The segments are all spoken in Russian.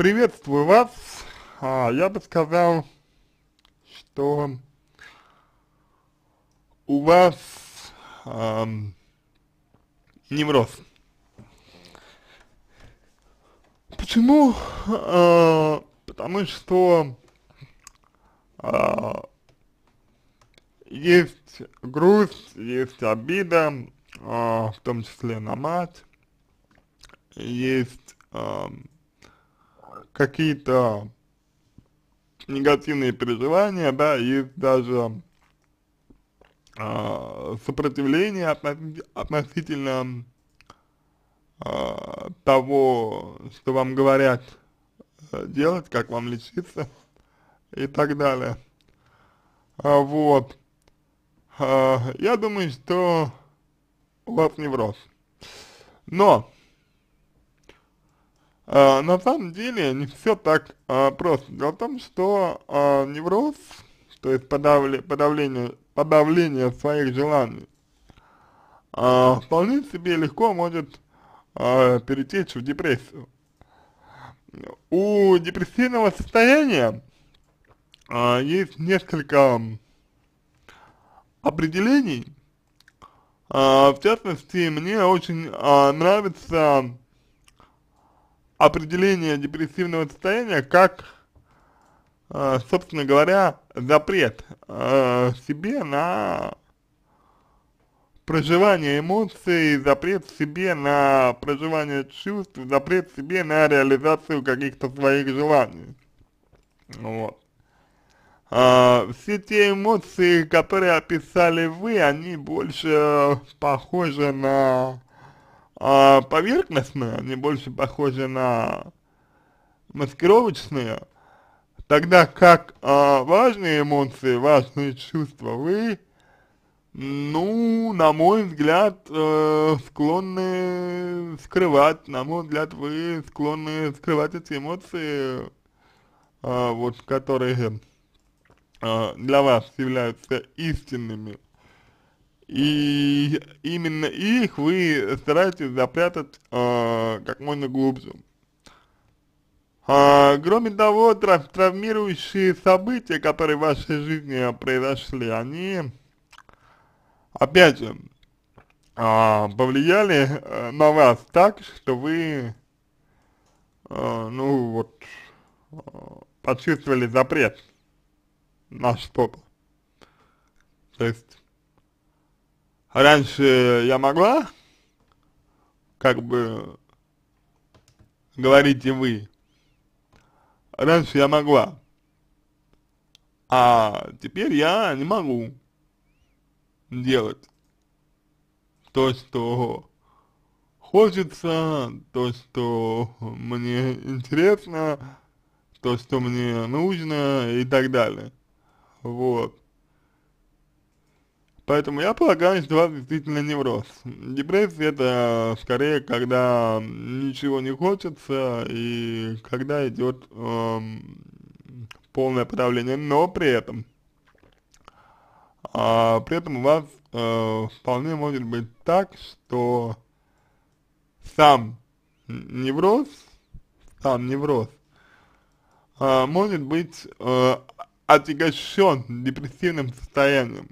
Приветствую вас. А, я бы сказал, что у вас эм, невроз. Почему? Э, потому что э, есть грусть, есть обида, э, в том числе на мать, есть э, какие-то негативные переживания, да, есть даже э, сопротивление относительно, относительно а, э, того, что вам говорят э, делать, как вам лечиться и так далее. А, вот. А, я думаю, что у вас невроз. Но а, на самом деле не все так а, просто. Дело в том, что а, невроз, то есть подавле, подавление, подавление своих желаний, а, вполне себе легко может а, перетечь в депрессию. У депрессивного состояния а, есть несколько определений. А, в частности, мне очень а, нравится определение депрессивного состояния как, э, собственно говоря, запрет э, себе на проживание эмоций, запрет себе на проживание чувств, запрет себе на реализацию каких-то своих желаний. Вот. А, все те эмоции, которые описали вы, они больше похожи на а, поверхностные, они больше похожи на маскировочные, тогда как а, важные эмоции, важные чувства вы, ну, на мой взгляд, э, склонны скрывать, на мой взгляд, вы склонны скрывать эти эмоции, э, вот, которые э, для вас являются истинными и именно их вы стараетесь запрятать э, как можно глубже. А, кроме того, трав травмирующие события, которые в вашей жизни произошли, они, опять же, а, повлияли а, на вас так, что вы, а, ну вот, а, почувствовали запрет на что-то. То есть, раньше я могла, как бы, говорите вы, раньше я могла, а теперь я не могу делать то, что хочется, то, что мне интересно, то, что мне нужно и так далее. Вот. Поэтому я полагаю, что у вас действительно невроз. Депрессия это скорее, когда ничего не хочется и когда идет эм, полное подавление, но при этом, э, при этом у вас э, вполне может быть так, что сам невроз, сам невроз э, может быть э, отягощен депрессивным состоянием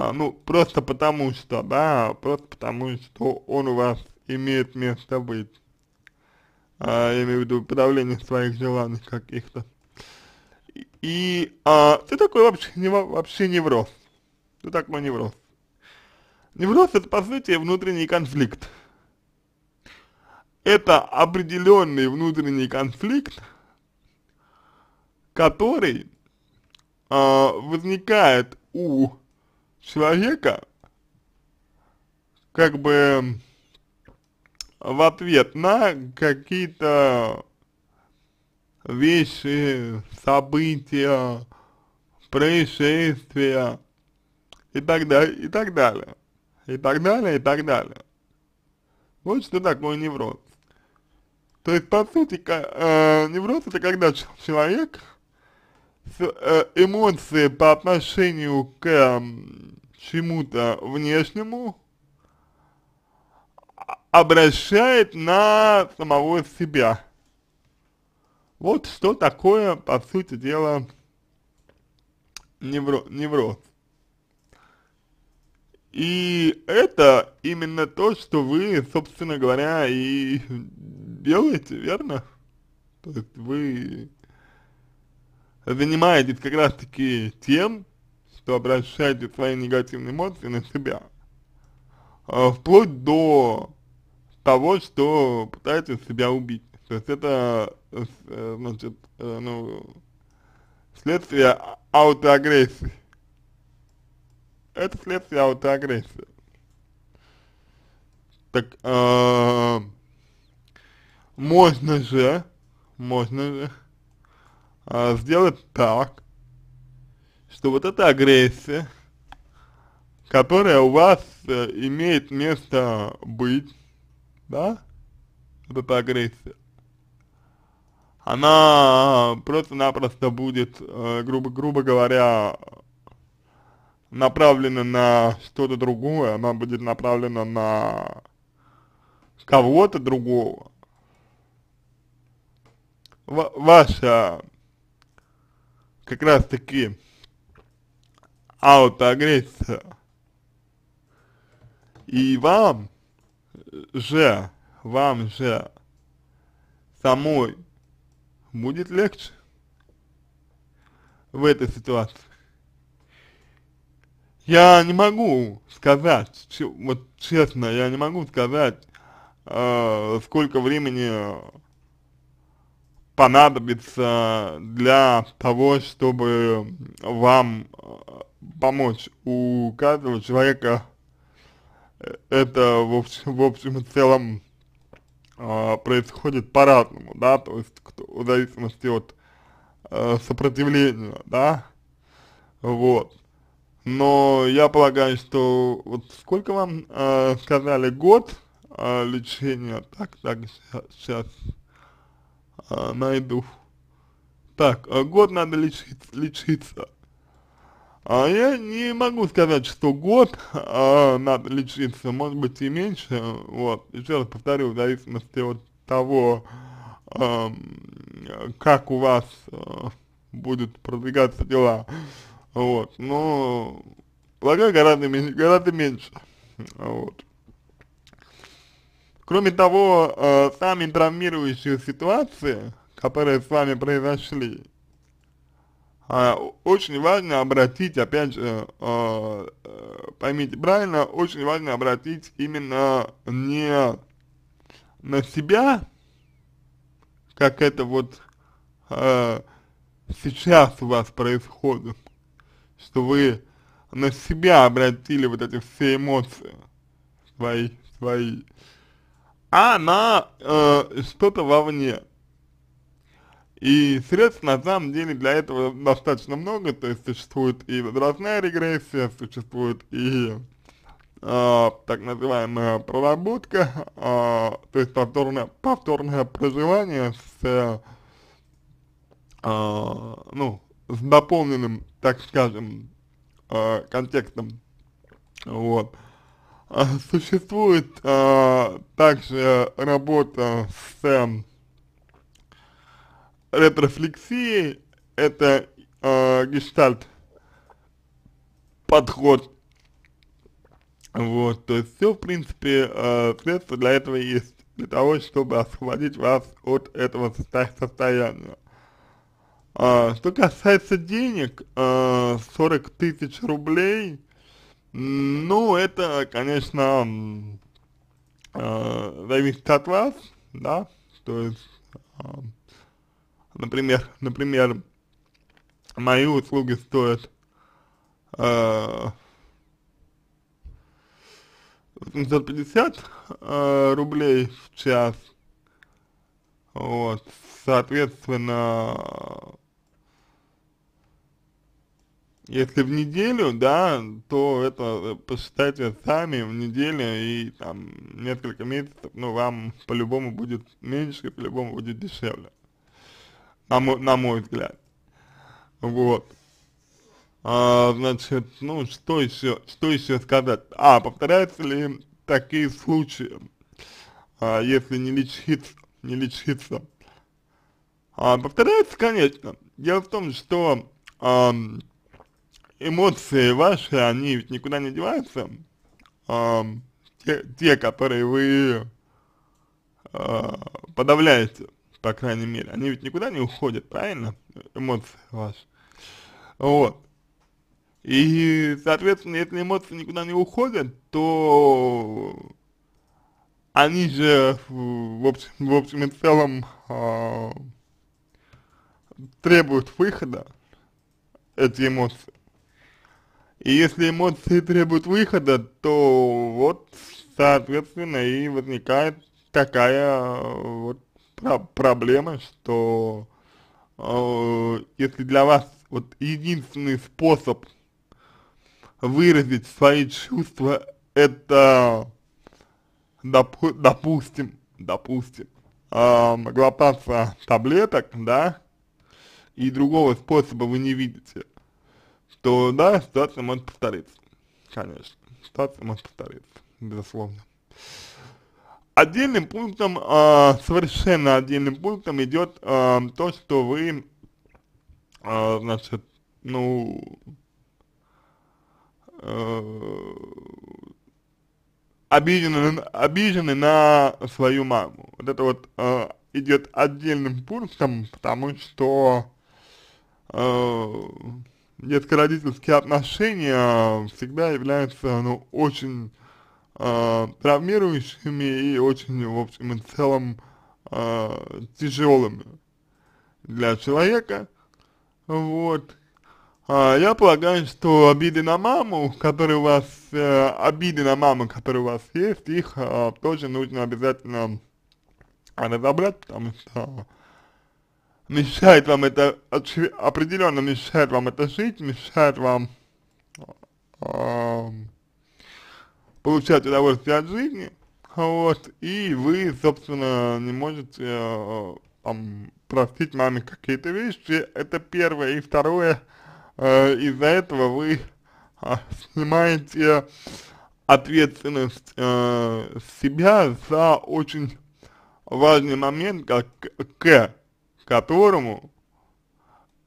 а, ну, просто потому что, да, просто потому что он у вас имеет место быть. А, я имею в виду подавление своих желаний каких-то. И а, ты такой вообще, не, вообще невроз. Ты такой невроз. Невроз это, по сути, внутренний конфликт. Это определенный внутренний конфликт, который а, возникает у человека как бы в ответ на какие-то вещи, события, происшествия и так далее, и так далее, и так далее, и так далее. Вот что такое невроз. То есть, по сути, э, невроз это когда человек Э, эмоции по отношению к э, чему-то внешнему а, обращает на самого себя. Вот что такое, по сути дела, невро невроз. И это именно то, что вы, собственно говоря, и делаете, верно? То есть вы занимаетесь как раз таки тем, что обращаете свои негативные эмоции на себя. А, вплоть до того, что пытаетесь себя убить. То есть это, э, значит, э, ну, следствие аутоагрессии. Это следствие аутоагрессии. Так, э, можно же, можно же а, сделать так, что вот эта агрессия, которая у вас э, имеет место быть, да, вот эта агрессия, она просто-напросто будет, э, грубо, грубо говоря, направлена на что-то другое, она будет направлена на кого-то другого. В ваша как раз таки аутоагрессия. И вам же, вам же самой будет легче в этой ситуации. Я не могу сказать, вот честно, я не могу сказать, э, сколько времени понадобится для того, чтобы вам э, помочь. У каждого человека это в общем, в общем и целом э, происходит по-разному, да, то есть кто, в зависимости от э, сопротивления, да, вот. Но я полагаю, что вот сколько вам э, сказали год э, лечения, так, так, сейчас, сейчас а, найду. Так, а год надо лечить, лечиться. А я не могу сказать, что год а, надо лечиться, может быть и меньше, вот, еще раз повторю, в зависимости от того, а, как у вас а, будут продвигаться дела, вот, но полагаю гораздо, гораздо меньше, вот. Кроме того, э, сами травмирующие ситуации, которые с вами произошли, э, очень важно обратить, опять же, э, э, поймите правильно, очень важно обратить именно не на себя, как это вот э, сейчас у вас происходит, что вы на себя обратили вот эти все эмоции свои, свои, а на э, что-то вовне. И средств на самом деле для этого достаточно много, то есть существует и возрастная регрессия, существует и э, так называемая проработка, э, то есть повторное, повторное проживание с, э, э ну, с дополненным, так скажем, э, контекстом, вот. Э, а, существует а, также работа с а, ретрофлексией, это а, гештальт подход. Вот, то есть все, в принципе, э, средства для этого есть, для того, чтобы освободить вас от этого состояния. Э, что касается денег, э, 40 тысяч рублей ну, это, конечно, э, зависит от вас, да, то есть, э, например, например, мои услуги стоят э, 850 э, рублей в час, вот, соответственно, если в неделю, да, то это э, посчитайте сами в неделю и там несколько месяцев, ну вам по-любому будет меньше, по-любому будет дешевле, на мой, на мой взгляд. Вот. А, значит, ну что еще, что еще сказать? А, повторяются ли такие случаи, а, если не лечиться, не лечиться? А, повторяются, конечно. Дело в том, что а, эмоции ваши, они ведь никуда не деваются, а, те, те, которые вы а, подавляете, по крайней мере, они ведь никуда не уходят, правильно, эмоции ваши, вот. И, соответственно, если эмоции никуда не уходят, то они же в общем, в общем и целом э, требуют выхода, эти эмоции. И если эмоции требуют выхода, то вот, соответственно, и возникает такая э, вот про проблема, что э, если для вас вот единственный способ выразить свои чувства это, допу допустим, допустим, э, глотаться таблеток, да, и другого способа вы не видите то да, ситуация может повториться. Конечно, ситуация может повториться, безусловно. Отдельным пунктом, э, совершенно отдельным пунктом идет э, а, то, что вы, э, значит, ну, э, обижены, обижены на свою маму. Вот это вот э, идет отдельным пунктом, потому что э, детско-родительские отношения а, всегда являются, ну, очень э, травмирующими и очень, в общем и целом, э, тяжелыми для человека, вот. А, я полагаю, что обиды на маму, которые у вас, э, обиды на маму, которые у вас есть, их э, тоже нужно обязательно разобрать, потому что мешает вам это, определенно мешает вам это жить, мешает вам э, получать удовольствие от жизни, вот, и вы, собственно, не можете э, там, простить маме какие-то вещи, это первое, и второе, э, из-за этого вы э, снимаете ответственность э, себя за очень важный момент, как к которому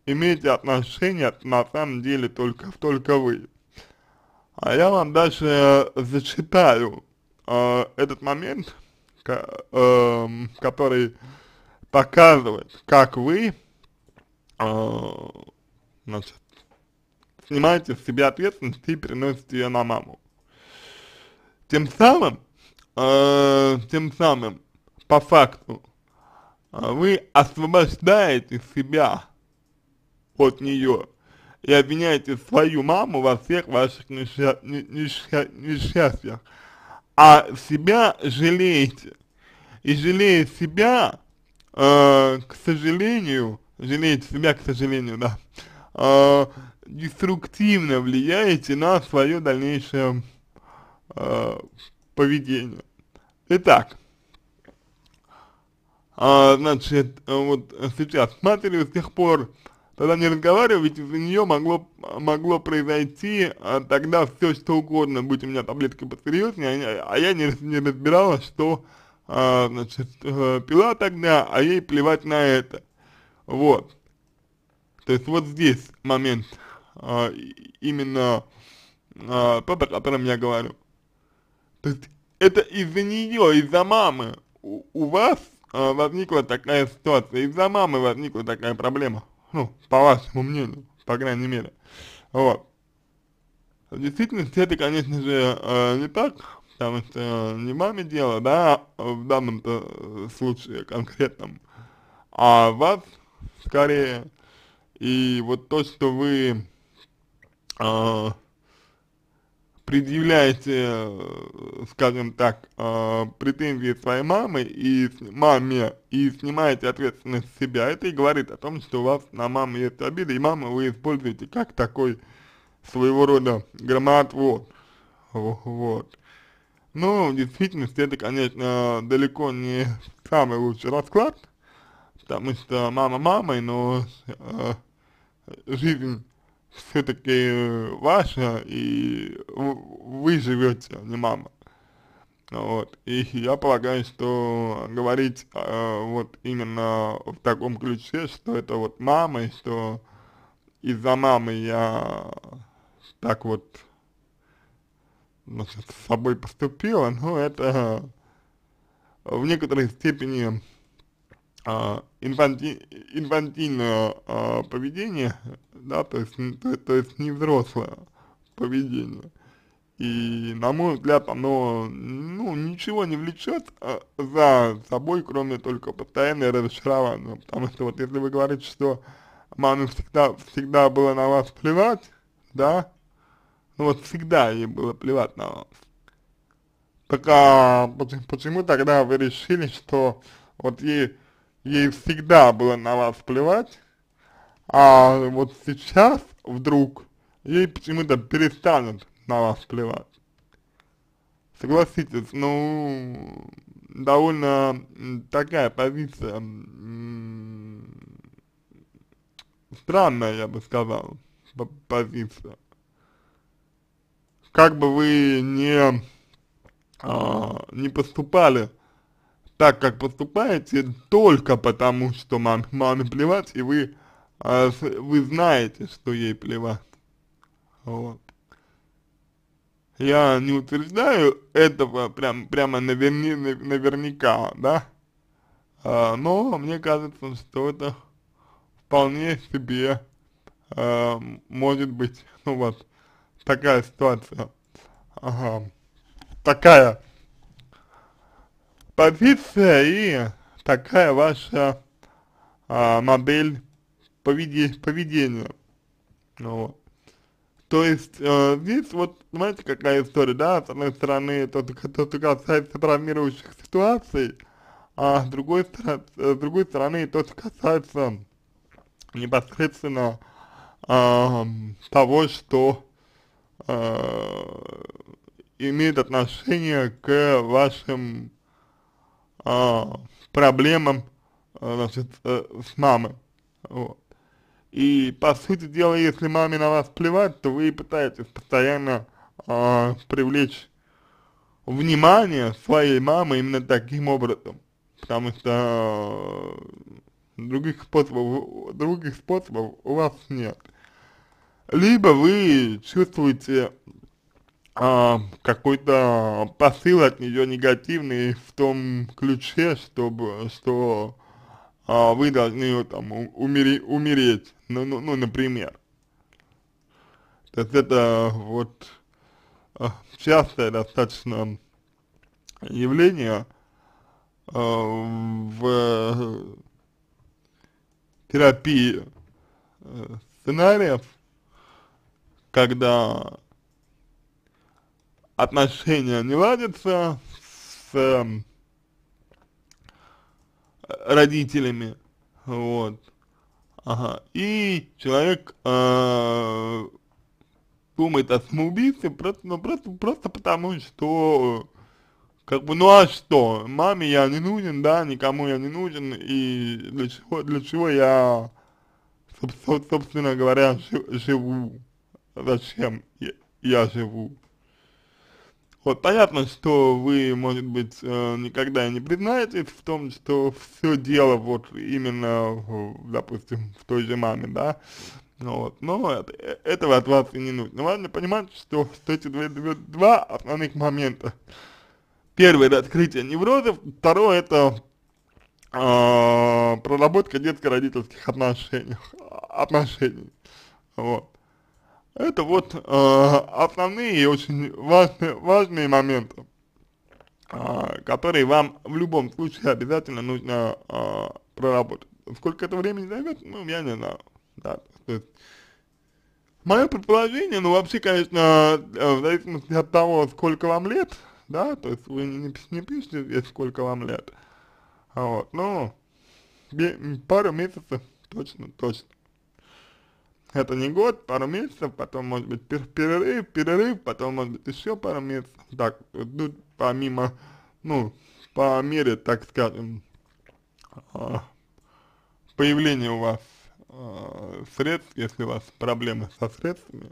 имеете отношение на самом деле только, только вы. А я вам дальше э, зачитаю э, этот момент, э, который показывает, как вы э, значит, снимаете с себя ответственность и переносите ее на маму. Тем самым, э, тем самым, по факту, а вы освобождаете себя от нее и обвиняете свою маму во всех ваших несча несчастьях, а себя жалеете. И жалея себя, э, к сожалению, жалеете себя, к сожалению, да, э, деструктивно влияете на свое дальнейшее э, поведение. Итак, а, значит, э, вот сейчас с матерью с тех пор, тогда не разговариваю, ведь из-за нее могло, могло произойти а, тогда все что угодно, будь у меня таблетки посерьезнее, а, а я не, не разбирала, что, а, значит, э, пила тогда, а ей плевать на это. Вот. То есть вот здесь момент а, именно а, то, о я говорю. То есть это из-за нее, из-за мамы у, у вас э, возникла такая ситуация, из-за мамы возникла такая проблема, ну, по вашему мнению, по крайней мере, вот. В действительности это, конечно же, э, не так, потому что не маме дело, да, а в данном э, случае конкретном, а вас скорее, и вот то, что вы э, предъявляете, э, скажем так, э, претензии своей мамы и маме и снимаете ответственность с себя, это и говорит о том, что у вас на маму есть обида, и маму вы используете как такой своего рода громоотвод. Вот. Но, ну, в действительности это, конечно, далеко не самый лучший расклад, потому что мама мамой, но э, жизнь все-таки э, ваша, и вы живете, а не мама. Вот. И я полагаю, что говорить э, вот именно в таком ключе, что это вот мама, и что из-за мамы я так вот значит, с собой поступила, но ну, это в некоторой степени а, инфанти, инфантильное а, поведение, да, то есть, то, то есть не взрослое поведение. И, на мой взгляд, оно, ну, ничего не влечет а, за собой, кроме только постоянное разочарование. Потому что вот если вы говорите, что маме всегда, всегда было на вас плевать, да, ну вот всегда ей было плевать на вас, так а, почему, почему тогда вы решили, что вот ей ей всегда было на вас плевать, а вот сейчас вдруг ей почему-то перестанут на вас плевать. Согласитесь, ну, довольно такая позиция странная, я бы сказал, позиция. Как бы вы не, а, не поступали так, как поступаете, только потому, что маме, маме плевать, и вы, а, вы знаете, что ей плевать. Вот. Я не утверждаю этого прям, прямо наверни, наверняка, да, а, но мне кажется, что это вполне себе а, может быть, ну вот, такая ситуация, ага, такая позиция и такая ваша а, модель поведи поведения. Ну, то есть э, здесь вот, знаете, какая история, да, с одной стороны, это то, что касается травмирующих ситуаций, а с другой, э, с другой стороны, то, что касается непосредственно э, того, что э, имеет отношение к вашим э, проблемам, а, значит, э, с мамой, вот. И, по сути дела, если маме на вас плевать, то вы пытаетесь постоянно э, привлечь внимание своей мамы именно таким образом, потому что э, других способов, других способов у вас нет. Либо вы чувствуете а, какой-то посыл от нее негативный в том ключе, чтобы, что а, вы должны ее там умери, умереть, ну, ну, ну, например. То есть это вот а, частое достаточно явление а, э, в терапии э, сценариев, когда отношения не ладятся с э, родителями, вот, ага, и человек э, думает о самоубийстве просто, ну, просто, просто потому, что как бы, ну а что, маме я не нужен, да, никому я не нужен, и для чего, для чего я, собственно говоря, живу, зачем я, я живу. Вот, понятно, что вы, может быть, э, никогда не признаетесь в том, что все дело вот именно, допустим, в той же маме, да, вот, но это, э, этого от вас и не нужно. Важно понимать, что, что эти два, два, два основных момента. Первое – это открытие неврозов, второе – это э, проработка детско-родительских отношений, отношений, вот. Это вот э, основные и очень важные, важные моменты, э, которые вам в любом случае обязательно нужно э, проработать. Сколько это времени займет, ну, я не знаю. Да, мое предположение, ну, вообще, конечно, э, в зависимости от того, сколько вам лет, да, то есть вы не, не пишете здесь, сколько вам лет, а вот, ну, пару месяцев точно, точно. Это не год, пару месяцев, потом может быть перерыв, перерыв, потом может быть еще пару месяцев. Так, тут ну, помимо, ну, по мере, так скажем, а, появления у вас а, средств, если у вас проблемы со средствами,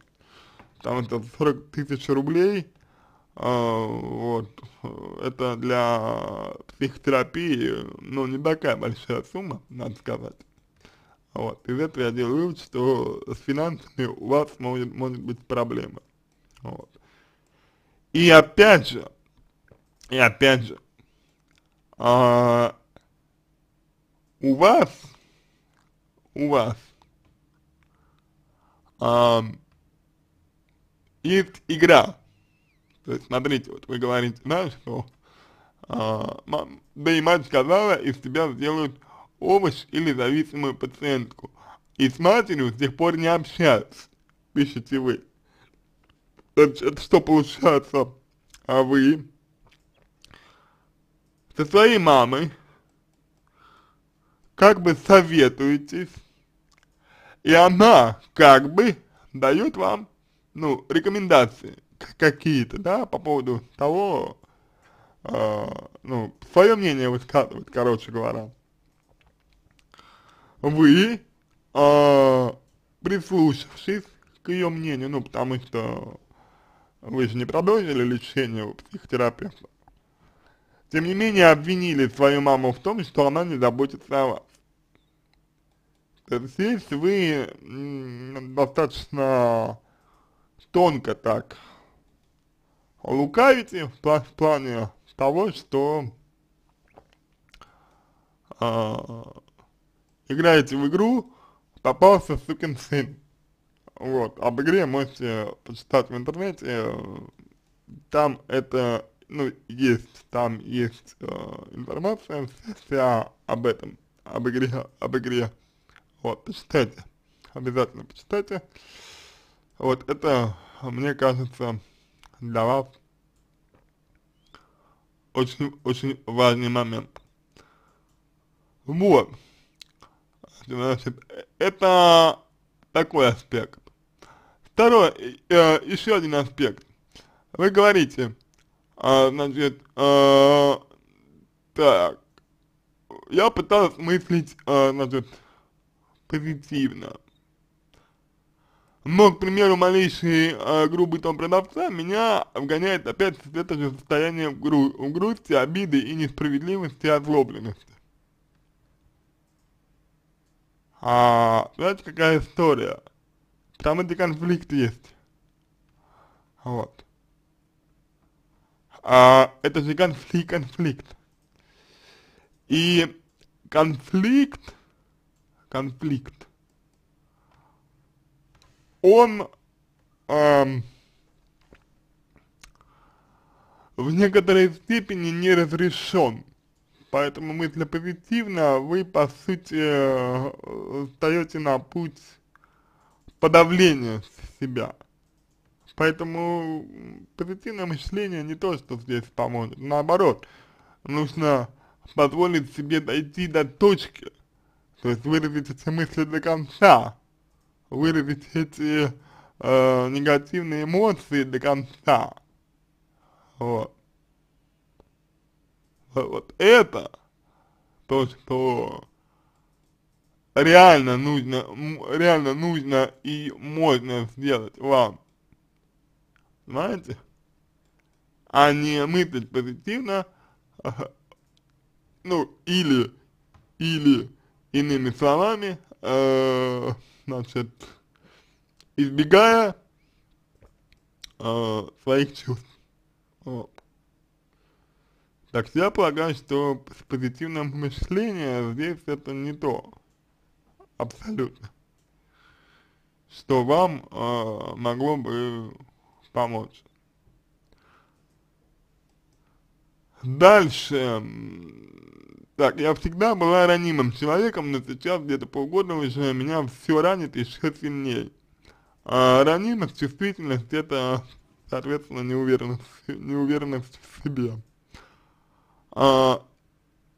там это 40 тысяч рублей, а, вот, это для психотерапии, ну, не такая большая сумма, надо сказать. Вот. Из этого я делаю вывод, что с финансами у вас может, может быть проблема. Вот. И опять же, и опять же, а, у вас, у вас а, есть игра. То есть, смотрите, вот вы говорите, да, что а, да и мать сказала, из тебя сделают помощь или зависимую пациентку. И с матерью с тех пор не общаюсь, пишите вы. Это что получается? А вы со своей мамой как бы советуетесь, и она как бы дает вам, ну, рекомендации какие-то, да, по поводу того, э, ну, свое мнение высказывает короче говоря вы, э, прислушавшись к ее мнению, ну, потому что вы же не продолжили лечение у психотерапевта, тем не менее обвинили свою маму в том, что она не заботится о вас. Здесь вы достаточно тонко так лукавите в плане того, что а, играете в игру «Попался сукин сын». Вот, об игре можете почитать в интернете, там это, ну, есть, там есть э, информация вся об этом, об игре, об игре. Вот, почитайте, обязательно почитайте. Вот это, мне кажется, для вас очень, очень важный момент. Вот. Это такой аспект. Второй, э, еще один аспект. Вы говорите, э, значит, э, так, я пытался мыслить, э, значит, позитивно. Но, к примеру, малейший э, грубый тон продавца меня вгоняет опять в это же состояние гру грусти, обиды и несправедливости озлобленности. А, знаете, какая история? Там это конфликт есть. Вот. А, это же конфликт, конфликт. И конфликт, конфликт, он эм, в некоторой степени не разрешен. Поэтому мысли позитивно, а вы по сути э, встаете на путь подавления себя. Поэтому позитивное мышление не то, что здесь поможет. Наоборот, нужно позволить себе дойти до точки, то есть выразить эти мысли до конца, выразить эти э, негативные эмоции до конца. Вот. Типа, вот это то, что реально нужно, реально нужно и можно сделать вам. знаете А не мыслить позитивно, ну, или, или, иными словами, э, значит, избегая э, своих чувств. Вот. Так я полагаю, что с позитивным мышлением здесь это не то. Абсолютно. Что вам э, могло бы помочь. Дальше. Так, я всегда была ранимым человеком, но сейчас где-то полгода уже меня все ранит еще сильнее. А ранимость, чувствительность, это, соответственно, неуверенность, неуверенность в себе. А,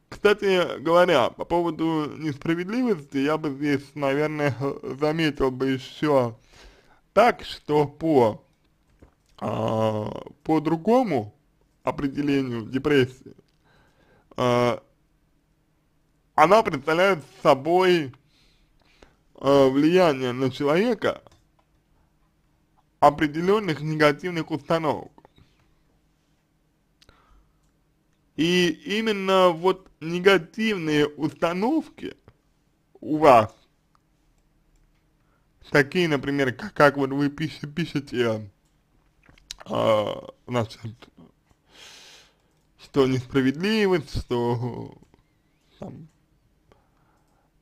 кстати говоря, по поводу несправедливости, я бы здесь, наверное, заметил бы еще так, что по, а, по другому определению депрессии, а, она представляет собой а, влияние на человека определенных негативных установок. И именно вот негативные установки у вас, такие, например, как, как вот вы пишете, пишете э, а, значит, что несправедливость, что там,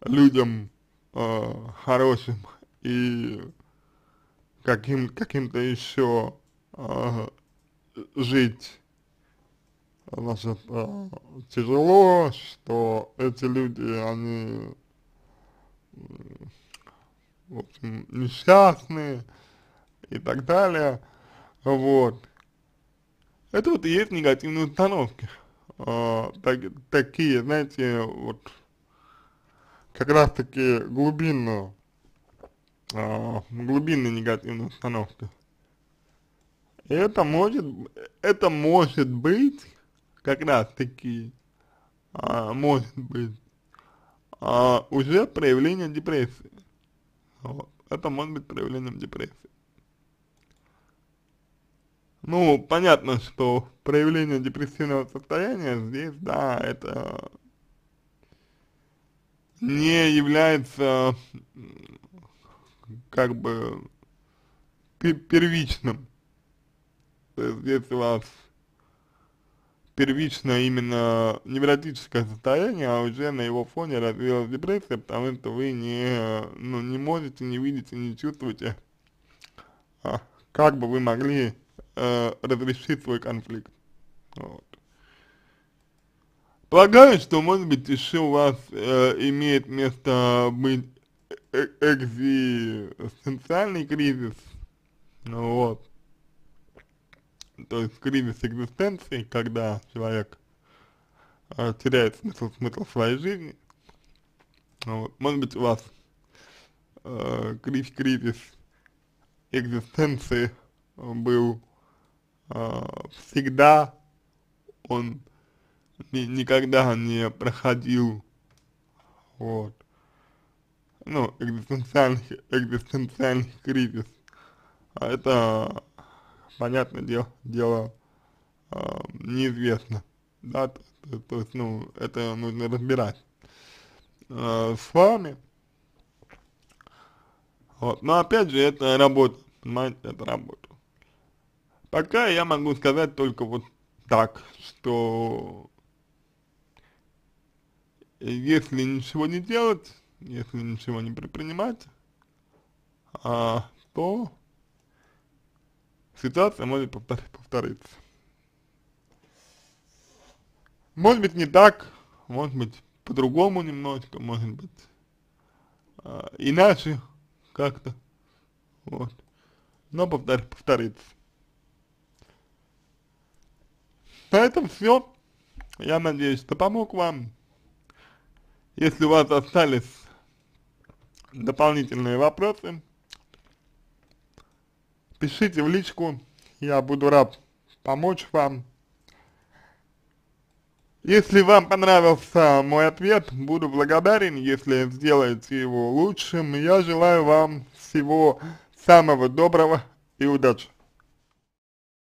людям э, хорошим и каким, каким-то еще э, а, жить значит, э, тяжело, что эти люди, они, в общем, несчастные и так далее, вот. Это вот и есть негативные установки. А, так, такие, знаете, вот, как раз таки глубинную, а, глубинные негативные установки. И это может, это может быть как раз таки, а, может быть, а, уже проявление депрессии. Вот. Это может быть проявлением депрессии. Ну, понятно, что проявление депрессивного состояния здесь, да, это не является как бы первичным. То есть здесь у вас первично именно невротическое состояние, а уже на его фоне развилась депрессия, потому что вы не, ну, не можете, не видите, не чувствуете, а, как бы вы могли э, разрешить свой конфликт. Вот. Полагаю, что, может быть, еще у вас э, имеет место быть э, экзистенциальный кризис, ну вот, то есть кризис экзистенции, когда человек э, теряет смысл, смысл своей жизни. Ну вот. Может быть у вас э, кризис, кризис экзистенции был э, всегда, он ни, никогда не проходил, вот, ну, экзистенциальный, экзистенциальный кризис. а Это понятное дело, дело а, э, неизвестно, да, то, то, то есть, ну, это нужно разбирать. Э, с вами, вот, но опять же, это работа, понимаете, это работа. Пока я могу сказать только вот так, что если ничего не делать, если ничего не предпринимать, а, то Ситуация может повториться. Может быть не так, может быть по-другому немножко, может быть э, иначе как-то, вот, но повтор, повторится. На этом все. Я надеюсь, что помог вам. Если у вас остались дополнительные вопросы, пишите в личку, я буду рад помочь вам. Если вам понравился мой ответ, буду благодарен, если сделаете его лучшим. Я желаю вам всего самого доброго и удачи.